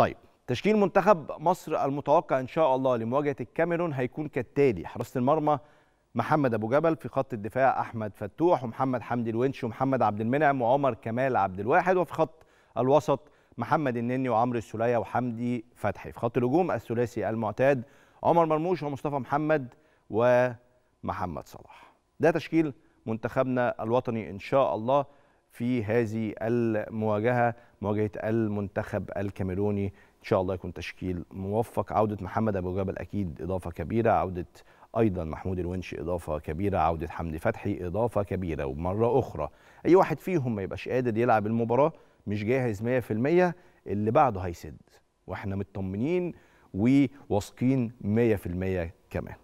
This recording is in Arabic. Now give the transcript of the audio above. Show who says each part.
Speaker 1: طيب تشكيل منتخب مصر المتوقع ان شاء الله لمواجهه الكاميرون هيكون كالتالي حراسه المرمى محمد ابو جبل في خط الدفاع احمد فتوح ومحمد حمدي الونش ومحمد عبد المنعم وعمر كمال عبد الواحد وفي خط الوسط محمد النني وعمرو السوليه وحمدي فتحي في خط الهجوم الثلاثي المعتاد عمر مرموش ومصطفى محمد ومحمد صلاح ده تشكيل منتخبنا الوطني ان شاء الله في هذه المواجهه مواجهه المنتخب الكاميروني ان شاء الله يكون تشكيل موفق عوده محمد ابو جبل اكيد اضافه كبيره عوده ايضا محمود الونش اضافه كبيره عوده حمدي فتحي اضافه كبيره ومره اخرى اي واحد فيهم ما يبقاش قادر يلعب المباراه مش جاهز 100% اللي بعده هيسد واحنا مطمنين وواثقين 100% كمان